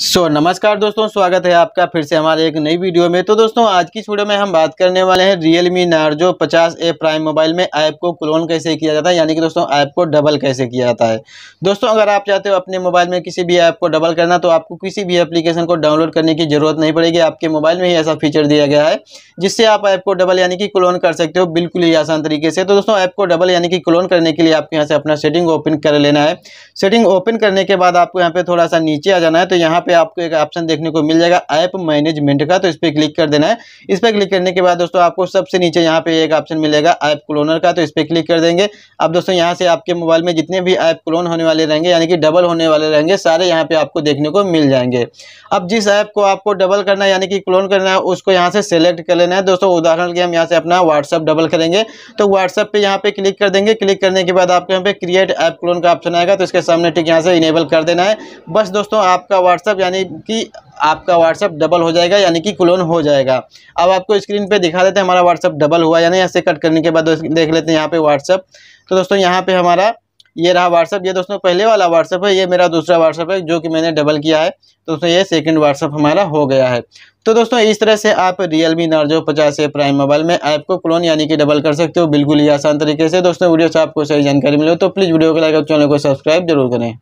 सो so, नमस्कार दोस्तों स्वागत है आपका फिर से हमारे एक नई वीडियो में तो दोस्तों आज की वीडियो में हम बात करने वाले हैं रियल मी नार्जो पचास ए प्राइम मोबाइल में ऐप को क्लोन कैसे किया जाता है यानी कि दोस्तों ऐप को डबल कैसे किया जाता है दोस्तों अगर आप चाहते हो अपने मोबाइल में किसी भी ऐप को डबल करना तो आपको किसी भी एप्लीकेशन को डाउनलोड करने की जरूरत नहीं पड़ेगी आपके मोबाइल में ही ऐसा फीचर दिया गया है जिससे आप ऐप को डबल यानी कि क्लोन कर सकते हो बिल्कुल ही आसान तरीके से तो दोस्तों ऐप को डबल यानी कि क्लोन करने के लिए आपको यहाँ से अपना सेटिंग ओपन कर लेना है सेटिंग ओपन करने के बाद आपको यहाँ पे थोड़ा सा नीचे आ जाना है तो यहाँ पे आपको एक ऑप्शन देखने को मिल जाएगा ऐप मैनेजमेंट का तो इस पर क्लिक कर देना है इस पर क्लिक करने के बाद दोस्तों आपको सबसे नीचे यहाँ पे एक ऑप्शन मिलेगा ऐप क्लोनर का तो इस पर क्लिक कर देंगे अब दोस्तों यहाँ से आपके मोबाइल में जितने भी ऐप क्लोन होने वाले रहेंगे यानी कि डबल होने वाले रहेंगे सारे यहाँ पे आपको देखने को मिल जाएंगे अब जिस ऐप को आपको डबल करना है यानी कि क्लोन करना है उसको यहाँ से सेलेक्ट कर लेना है दोस्तों उदाहरण के हम यहाँ से अपना व्हाट्सअप डबल करेंगे तो व्हाट्सअप पर यहाँ पे क्लिक कर देंगे क्लिक करने के बाद आपके यहाँ पे क्रिएट ऐप क्लोन का ऑप्शन आएगा तो इसके सामने ठीक यहाँ से इनेबल कर देना है बस दोस्तों आपका व्हाट्सअप व्हाट्सअप यानी कि आपका व्हाट्सअप डबल हो जाएगा यानी कि क्लोन हो जाएगा अब आपको स्क्रीन पे दिखा देते हैं हमारा व्हाट्सअप डबल हुआ यानी ऐसे कट करने के बाद देख लेते हैं यहाँ पे व्हाट्सअप तो दोस्तों यहाँ पे हमारा ये रहा व्हाट्सअप ये दोस्तों पहले वाला व्हाट्सअप है ये मेरा दूसरा व्हाट्सअप है जो कि मैंने डबल किया है तो दोस्तों ये सेकेंड व्हाट्सअप हमारा हो गया है तो दोस्तों इस तरह से आप रियल मी नार्जो पचास ए प्राइम मोबाइल में ऐप को क्लोन यानी कि डबल कर सकते हो बिल्कुल ही आसान तरीके से दोस्तों वीडियो से आपको सही जानकारी मिले तो प्लीज़ वीडियो को लाइक और चैनल को सब्सक्राइब जरूर करें